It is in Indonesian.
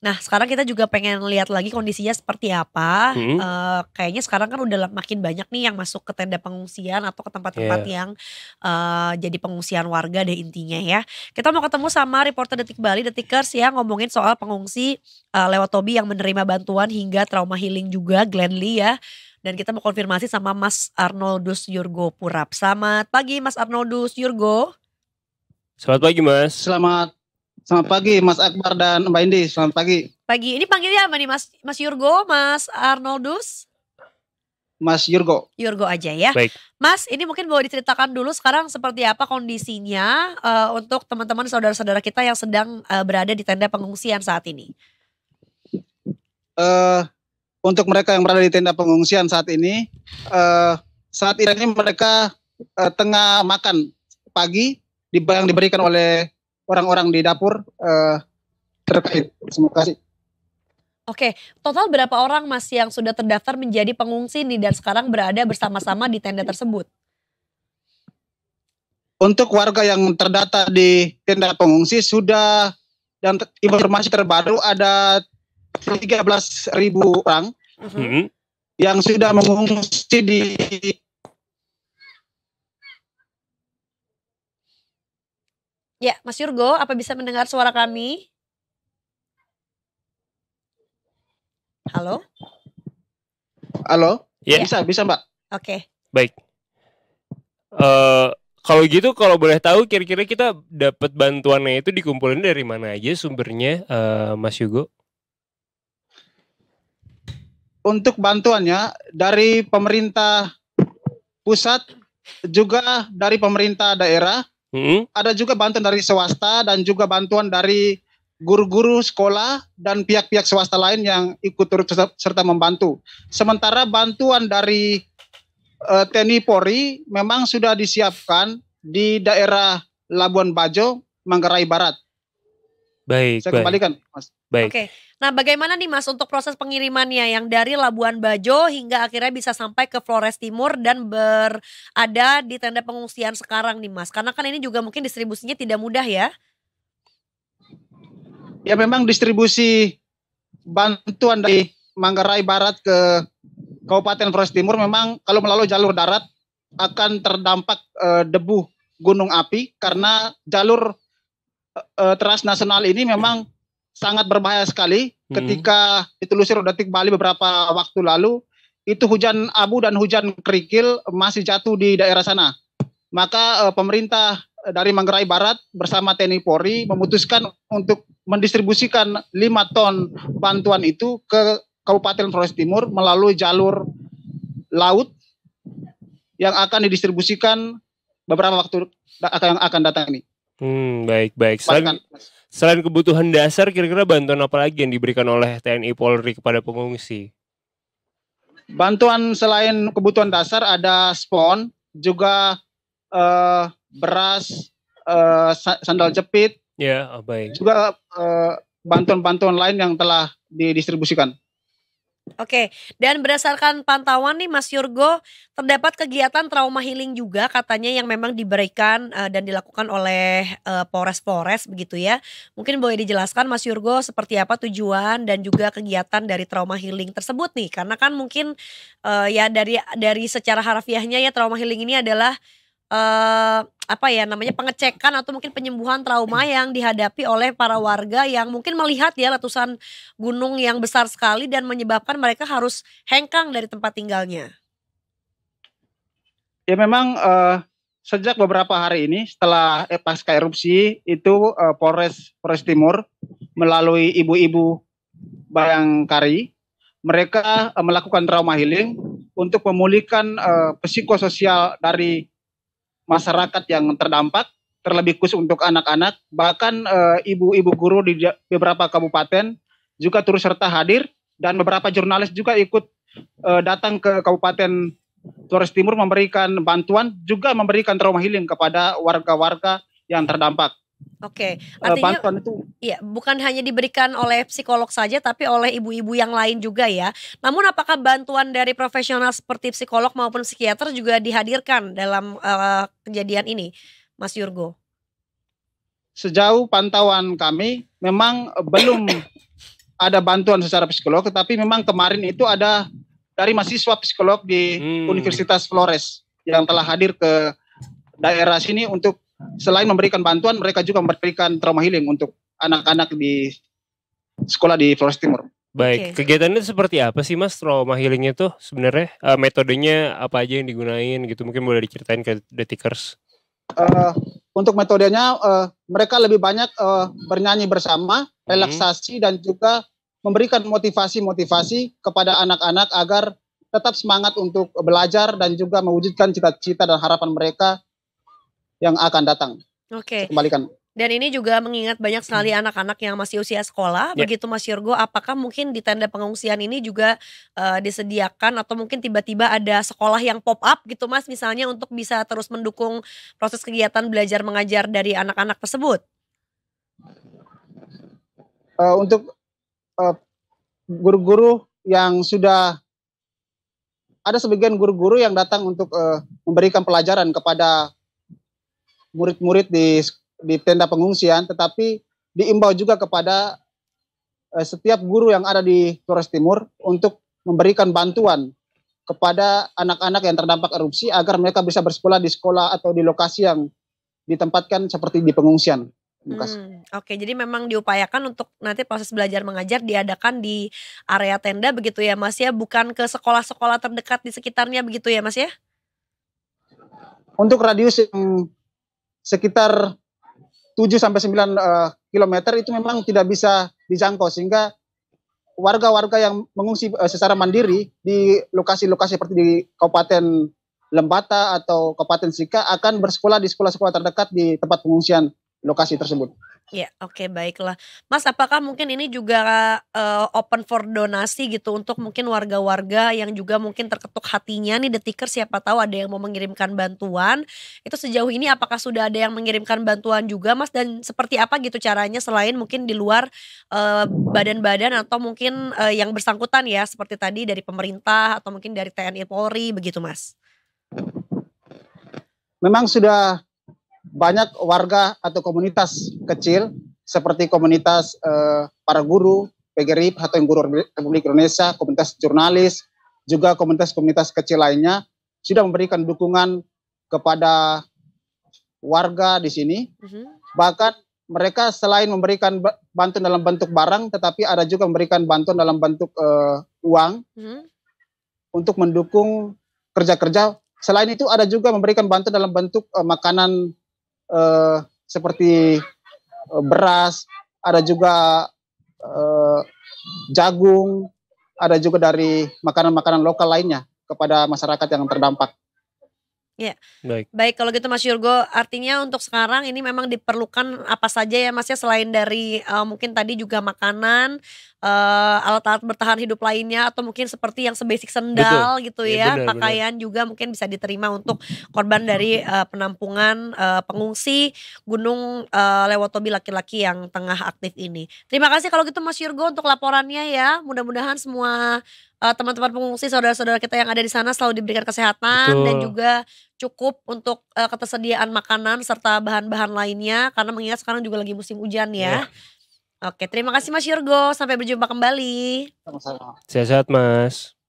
Nah sekarang kita juga pengen lihat lagi kondisinya seperti apa. Hmm. Uh, kayaknya sekarang kan udah makin banyak nih yang masuk ke tenda pengungsian atau ke tempat-tempat yeah. yang uh, jadi pengungsian warga deh intinya ya. Kita mau ketemu sama reporter Detik Bali, Detikers ya ngomongin soal pengungsi uh, lewat Tobi yang menerima bantuan hingga trauma healing juga Glenn Lee ya. Dan kita mau konfirmasi sama Mas Arnoldus Yurgo Purap. Selamat pagi Mas Arnoldus Yurgo. Selamat pagi Mas. Selamat Selamat pagi Mas Akbar dan Mbak Indi. Selamat pagi. Pagi. Ini panggilnya apa nih Mas? Mas Yurgo, Mas Arnoldus? Mas Yurgo. Yurgo aja ya. Baik. Mas, ini mungkin boleh diceritakan dulu sekarang seperti apa kondisinya uh, untuk teman-teman saudara-saudara kita yang sedang uh, berada di tenda pengungsian saat ini. Uh, untuk mereka yang berada di tenda pengungsian saat ini, uh, saat ini mereka uh, tengah makan pagi yang diberikan oleh orang-orang di dapur uh, terkait. Terima kasih. Oke, total berapa orang Mas yang sudah terdaftar menjadi pengungsi nih dan sekarang berada bersama-sama di tenda tersebut? Untuk warga yang terdata di tenda pengungsi sudah dan informasi terbaru ada 13.000 orang mm -hmm. yang sudah mengungsi di Ya, Mas Yurgo, apa bisa mendengar suara kami? Halo? Halo? Ya. Bisa, bisa Mbak. Oke. Okay. Baik. Uh, kalau gitu, kalau boleh tahu, kira-kira kita dapat bantuannya itu dikumpulin dari mana aja sumbernya, uh, Mas Yugo? Untuk bantuannya dari pemerintah pusat, juga dari pemerintah daerah, Hmm? Ada juga bantuan dari swasta dan juga bantuan dari guru-guru sekolah dan pihak-pihak swasta lain yang ikut turut serta membantu. Sementara bantuan dari uh, TNI Polri memang sudah disiapkan di daerah Labuan Bajo, Manggarai Barat. Baik. Saya baik. kembalikan, Mas. Baik. Okay. Nah, bagaimana nih Mas untuk proses pengirimannya yang dari Labuan Bajo hingga akhirnya bisa sampai ke Flores Timur dan berada di tenda pengungsian sekarang nih Mas? Karena kan ini juga mungkin distribusinya tidak mudah ya. Ya memang distribusi bantuan dari Manggarai Barat ke Kabupaten Flores Timur memang kalau melalui jalur darat akan terdampak e, debu gunung api karena jalur e, eh, eh, nasional ini memang sangat berbahaya sekali hmm. ketika ditelusur detik Bali beberapa waktu lalu itu hujan abu dan hujan kerikil masih jatuh di daerah sana. Maka eh, pemerintah dari Manggarai Barat bersama TNI Polri memutuskan untuk mendistribusikan 5 ton bantuan itu ke Kabupaten Flores Timur melalui jalur laut yang akan didistribusikan beberapa waktu yang akan datang ini. Hmm, baik baik. Selain, Selain kebutuhan dasar, kira-kira bantuan apa lagi yang diberikan oleh TNI Polri kepada pengungsi? Bantuan selain kebutuhan dasar ada spon, juga uh, beras, uh, sandal jepit. Ya, oh baik. Juga eh, bantuan-bantuan uh, -bantuan lain yang telah didistribusikan. Oke, dan berdasarkan pantauan nih Mas Yurgo, terdapat kegiatan trauma healing juga katanya yang memang diberikan uh, dan dilakukan oleh polres eh, Polres-Polres begitu ya. Mungkin boleh dijelaskan Mas Yurgo seperti apa tujuan dan juga kegiatan dari trauma healing tersebut nih? Karena kan mungkin uh, ya dari dari secara harfiahnya ya trauma healing ini adalah uh, apa ya namanya pengecekan atau mungkin penyembuhan trauma hmm. yang dihadapi oleh para warga yang mungkin melihat ya letusan gunung yang besar sekali dan menyebabkan mereka harus hengkang dari tempat tinggalnya. Ya memang uh, sejak beberapa hari ini setelah eh, pasca erupsi itu uh, Polres Polres Timur melalui ibu-ibu Bayangkari mereka uh, melakukan trauma healing untuk memulihkan uh, psikososial dari masyarakat yang terdampak, terlebih khusus untuk anak-anak, bahkan eh, ibu-ibu guru di beberapa kabupaten juga turut serta hadir dan beberapa jurnalis juga ikut eh, datang ke Kabupaten Flores Timur memberikan bantuan juga memberikan trauma healing kepada warga-warga yang terdampak. Oke, okay. Eh, artinya bantuan itu iya, bukan hanya diberikan oleh psikolog saja tapi oleh ibu-ibu yang lain juga ya. Namun apakah bantuan dari profesional seperti psikolog maupun psikiater juga dihadirkan dalam uh, kejadian ini, Mas Yurgo? Sejauh pantauan kami memang belum ada bantuan secara psikolog tetapi memang kemarin itu ada dari mahasiswa psikolog di hmm. Universitas Flores yang telah hadir ke daerah sini untuk Selain memberikan bantuan, mereka juga memberikan trauma healing untuk anak-anak di sekolah di Flores Timur. Baik, okay. kegiatannya seperti apa sih Mas trauma healingnya tuh sebenarnya? Uh, metodenya apa aja yang digunain gitu? Mungkin boleh diceritain ke Detikers. Uh, eh, untuk metodenya uh, mereka lebih banyak uh, bernyanyi bersama, hmm. relaksasi hmm. dan juga memberikan motivasi-motivasi kepada anak-anak agar tetap semangat untuk belajar dan juga mewujudkan cita-cita dan harapan mereka yang akan datang. Oke. Okay. Kembalikan. Dan ini juga mengingat banyak sekali hmm. anak-anak yang masih usia sekolah. Yeah. Begitu Mas Yurgo, apakah mungkin di tenda pengungsian ini juga uh, disediakan atau mungkin tiba-tiba ada sekolah yang pop up gitu Mas misalnya untuk bisa terus mendukung proses kegiatan belajar mengajar dari anak-anak tersebut? Uh, untuk eh, guru-guru uh, yang sudah ada sebagian guru-guru yang datang untuk uh, memberikan pelajaran kepada murid-murid di di tenda pengungsian, tetapi diimbau juga kepada eh, setiap guru yang ada di Flores Timur untuk memberikan bantuan kepada anak-anak yang terdampak erupsi agar mereka bisa bersekolah di sekolah atau di lokasi yang ditempatkan seperti di pengungsian. Hmm, Oke, okay. jadi memang diupayakan untuk nanti proses belajar mengajar diadakan di area tenda begitu ya Mas ya, bukan ke sekolah-sekolah terdekat di sekitarnya begitu ya Mas ya? Untuk radius yang sekitar 7 sampai 9 uh, km itu memang tidak bisa dijangkau sehingga warga-warga yang mengungsi uh, secara mandiri di lokasi-lokasi seperti di Kabupaten Lembata atau Kabupaten Sika akan bersekolah di sekolah-sekolah terdekat di tempat pengungsian lokasi tersebut. Ya, oke okay, baiklah. Mas, apakah mungkin ini juga uh, open for donasi gitu untuk mungkin warga-warga yang juga mungkin terketuk hatinya nih detiker siapa tahu ada yang mau mengirimkan bantuan. Itu sejauh ini apakah sudah ada yang mengirimkan bantuan juga, Mas? Dan seperti apa gitu caranya selain mungkin di luar eh, badan-badan uh, atau mungkin uh, yang bersangkutan ya seperti tadi dari pemerintah atau mungkin dari TNI Polri begitu, Mas? Memang sudah banyak warga atau komunitas kecil seperti komunitas eh, para guru, PGRIP atau yang guru Republik Indonesia, komunitas jurnalis, juga komunitas-komunitas kecil lainnya sudah memberikan dukungan kepada warga di sini. Mm-hmm. Bahkan mereka selain memberikan bantuan dalam bentuk barang, tetapi ada juga memberikan bantuan dalam bentuk uh, uang mm-hmm. untuk mendukung kerja-kerja. Selain itu ada juga memberikan bantuan dalam bentuk uh, makanan eh, seperti eh, beras, ada juga eh, jagung, ada juga dari makanan-makanan lokal lainnya kepada masyarakat yang terdampak. Ya. Baik. Baik kalau gitu Mas Yurgo, artinya untuk sekarang ini memang diperlukan apa saja ya Mas ya selain dari uh, mungkin tadi juga makanan, Eh, alat-alat uh, alat bertahan hidup lainnya atau mungkin seperti yang sebasic sendal Betul. gitu ya, ya benar, pakaian benar. juga mungkin bisa diterima untuk korban dari uh, penampungan uh, pengungsi Gunung uh, Lewotobi laki-laki yang tengah aktif ini. Terima kasih kalau gitu Mas Yurgo untuk laporannya ya. Mudah-mudahan semua teman-teman uh, pengungsi saudara-saudara kita yang ada di sana selalu diberikan kesehatan Betul. dan juga cukup untuk uh, ketersediaan makanan serta bahan-bahan lainnya karena mengingat sekarang juga lagi musim hujan ya. Yeah. Oke, terima kasih Mas Yurgo. Sampai berjumpa kembali. Sama-sama. Sehat-sehat Mas.